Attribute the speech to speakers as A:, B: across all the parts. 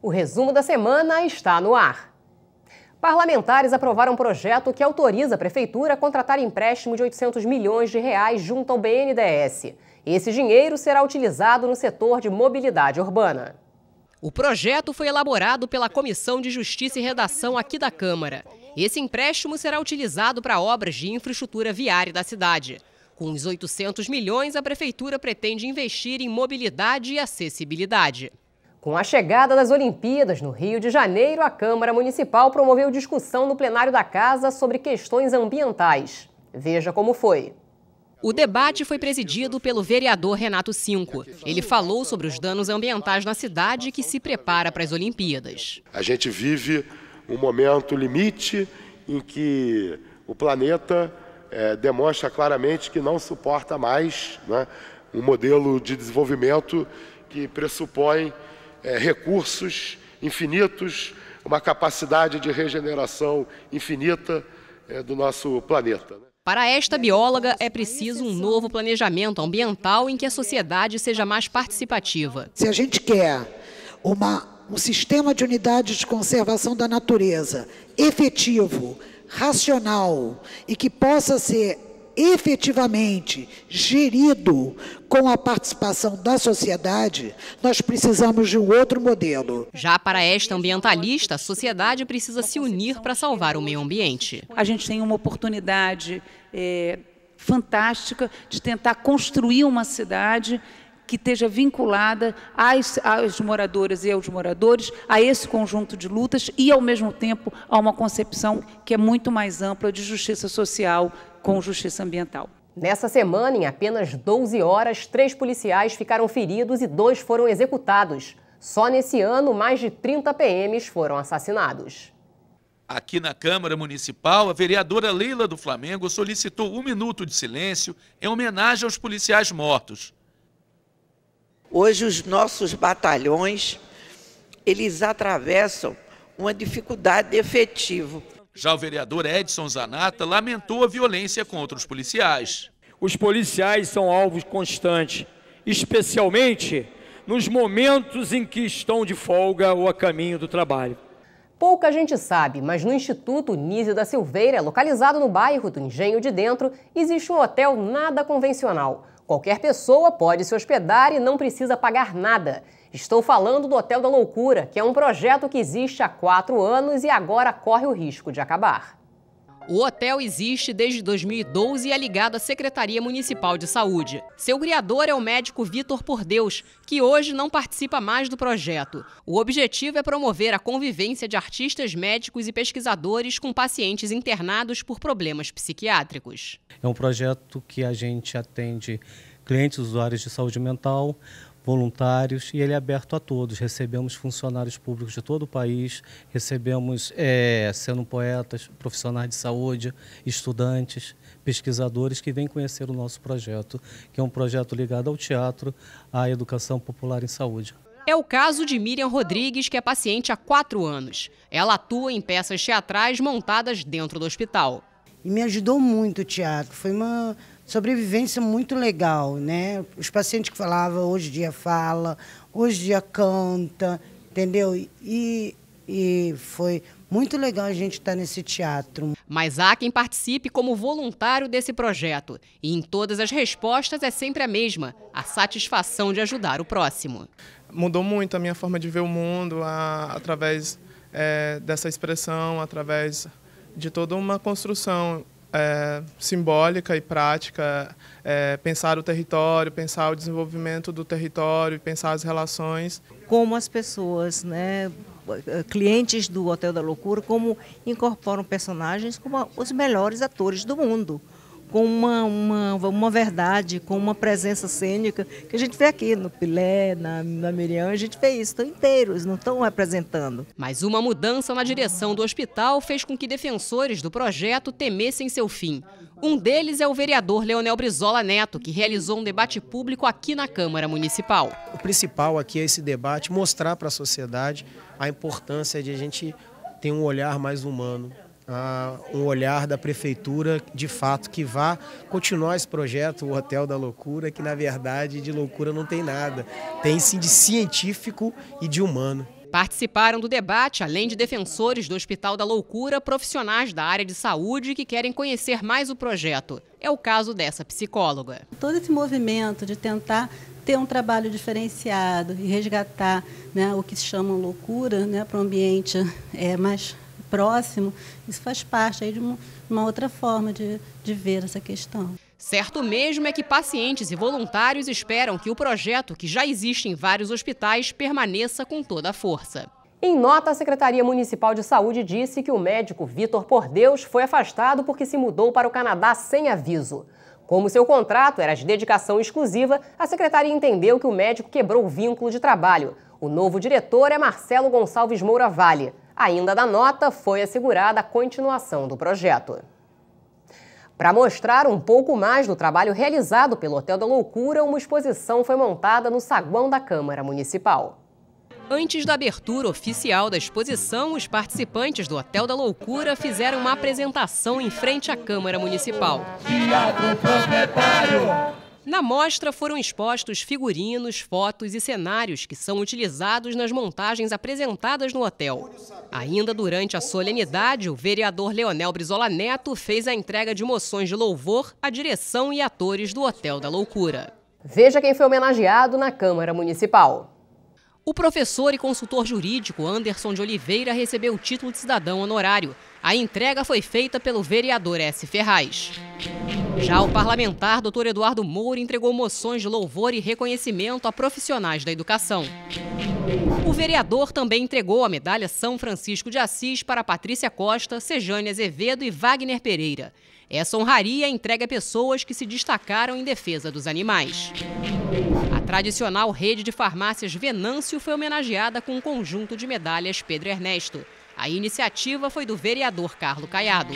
A: O resumo da semana está no ar. Parlamentares aprovaram um projeto que autoriza a prefeitura a contratar empréstimo de 800 milhões de reais junto ao BNDES. Esse dinheiro será utilizado no setor de mobilidade urbana. O projeto foi elaborado pela Comissão de Justiça e Redação aqui da Câmara. Esse empréstimo será utilizado para obras de infraestrutura viária da cidade. Com os 800 milhões, a prefeitura pretende investir em mobilidade e acessibilidade. Com a chegada das Olimpíadas no Rio de Janeiro, a Câmara Municipal promoveu discussão no plenário da Casa sobre questões ambientais. Veja como foi. O debate foi presidido pelo vereador Renato Cinco. Ele falou sobre os danos ambientais na cidade que se prepara para as Olimpíadas. A gente vive um momento limite em que o planeta é, demonstra claramente que não suporta mais né, um modelo de desenvolvimento que pressupõe é, recursos infinitos, uma capacidade de regeneração infinita é, do nosso planeta. Né? Para esta bióloga, é preciso um novo planejamento ambiental em que a sociedade seja mais participativa. Se a gente quer uma, um sistema de unidades de conservação da natureza efetivo, racional e que possa ser efetivamente gerido com a participação da sociedade, nós precisamos de um outro modelo. Já para esta ambientalista, a sociedade precisa se unir para salvar o meio ambiente. A gente tem uma oportunidade é, fantástica de tentar construir uma cidade que esteja vinculada às, às, moradoras e aos moradores, a esse conjunto de lutas e, ao mesmo tempo, a uma concepção que é muito mais ampla de justiça social, com justiça ambiental. Nessa semana, em apenas 12 horas, três policiais ficaram feridos e dois foram executados. Só nesse ano, mais de 30 PMs foram assassinados. Aqui na Câmara Municipal, a vereadora Leila do Flamengo solicitou um minuto de silêncio em homenagem aos policiais mortos. Hoje os nossos batalhões, eles atravessam uma dificuldade de efetivo. Já o vereador Edson Zanata lamentou a violência contra os policiais. Os policiais são alvos constantes, especialmente nos momentos em que estão de folga ou a caminho do trabalho. Pouca gente sabe, mas no Instituto Nísio da Silveira, localizado no bairro do Engenho de Dentro, existe um hotel nada convencional. Qualquer pessoa pode se hospedar e não precisa pagar nada. Estou falando do Hotel da Loucura, que é um projeto que existe há quatro anos e agora corre o risco de acabar. O hotel existe desde 2012 e é ligado à Secretaria Municipal de Saúde. Seu criador é o médico Vitor Pordeus, que hoje não participa mais do projeto. O objetivo é promover a convivência de artistas médicos e pesquisadores com pacientes internados por problemas psiquiátricos. É um projeto que a gente atende clientes usuários de saúde mental, voluntários e ele é aberto a todos. Recebemos funcionários públicos de todo o país, recebemos, é, sendo poetas, profissionais de saúde, estudantes, pesquisadores que vêm conhecer o nosso projeto, que é um projeto ligado ao teatro, à educação popular em saúde. É o caso de Miriam Rodrigues, que é paciente há quatro anos. Ela atua em peças teatrais montadas dentro do hospital. E me ajudou muito o teatro. Foi uma sobrevivência muito legal, né? Os pacientes que falavam, hoje dia fala, hoje dia canta, entendeu? E, e foi muito legal a gente estar tá nesse teatro. Mas há quem participe como voluntário desse projeto. E em todas as respostas é sempre a mesma, a satisfação de ajudar o próximo. Mudou muito a minha forma de ver o mundo a, através é, dessa expressão, através de toda uma construção é, simbólica e prática, é, pensar o território, pensar o desenvolvimento do território, pensar as relações. Como as pessoas, né, clientes do Hotel da Loucura, como incorporam personagens como os melhores atores do mundo com uma, uma, uma verdade, com uma presença cênica, que a gente vê aqui no Pilé, na, na Miriam, a gente vê isso, estão inteiros, não estão representando. Mas uma mudança na direção do hospital fez com que defensores do projeto temessem seu fim. Um deles é o vereador Leonel Brizola Neto, que realizou um debate público aqui na Câmara Municipal. O principal aqui é esse debate, mostrar para a sociedade a importância de a gente ter um olhar mais humano um ah, olhar da prefeitura, de fato, que vá continuar esse projeto, o Hotel da Loucura, que na verdade de loucura não tem nada, tem sim de científico e de humano. Participaram do debate, além de defensores do Hospital da Loucura, profissionais da área de saúde que querem conhecer mais o projeto. É o caso dessa psicóloga. Todo esse movimento de tentar ter um trabalho diferenciado e resgatar né, o que se chama loucura né, para um ambiente é, mais próximo, isso faz parte aí de uma outra forma de, de ver essa questão. Certo mesmo é que pacientes e voluntários esperam que o projeto, que já existe em vários hospitais, permaneça com toda a força. Em nota, a Secretaria Municipal de Saúde disse que o médico Vitor Pordeus foi afastado porque se mudou para o Canadá sem aviso. Como seu contrato era de dedicação exclusiva, a secretaria entendeu que o médico quebrou o vínculo de trabalho. O novo diretor é Marcelo Gonçalves Moura Vale. Ainda da nota, foi assegurada a continuação do projeto. Para mostrar um pouco mais do trabalho realizado pelo Hotel da Loucura, uma exposição foi montada no saguão da Câmara Municipal. Antes da abertura oficial da exposição, os participantes do Hotel da Loucura fizeram uma apresentação em frente à Câmara Municipal. Teatro proprietário. Na mostra foram expostos figurinos, fotos e cenários que são utilizados nas montagens apresentadas no hotel. Ainda durante a solenidade, o vereador Leonel Brizola Neto fez a entrega de moções de louvor à direção e atores do Hotel da Loucura. Veja quem foi homenageado na Câmara Municipal. O professor e consultor jurídico Anderson de Oliveira recebeu o título de cidadão honorário a entrega foi feita pelo vereador S. Ferraz. Já o parlamentar Dr. Eduardo Moura entregou moções de louvor e reconhecimento a profissionais da educação. O vereador também entregou a medalha São Francisco de Assis para Patrícia Costa, Sejane Azevedo e Wagner Pereira. Essa honraria entrega a pessoas que se destacaram em defesa dos animais. A tradicional rede de farmácias Venâncio foi homenageada com um conjunto de medalhas Pedro Ernesto. A iniciativa foi do vereador Carlos Caiado.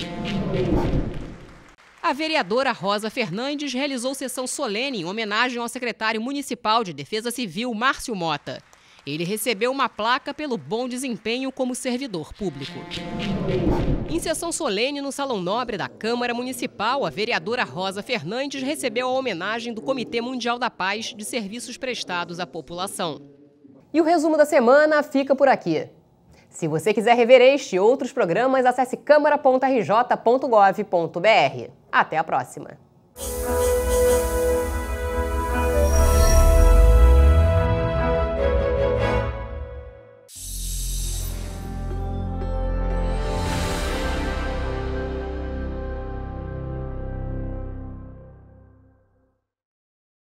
A: A vereadora Rosa Fernandes realizou sessão solene em homenagem ao secretário municipal de Defesa Civil, Márcio Mota. Ele recebeu uma placa pelo bom desempenho como servidor público. Em sessão solene no Salão Nobre da Câmara Municipal, a vereadora Rosa Fernandes recebeu a homenagem do Comitê Mundial da Paz de serviços prestados à população. E o resumo da semana fica por aqui. Se você quiser rever este e outros programas, acesse câmara.rj.gov.br. Até a próxima!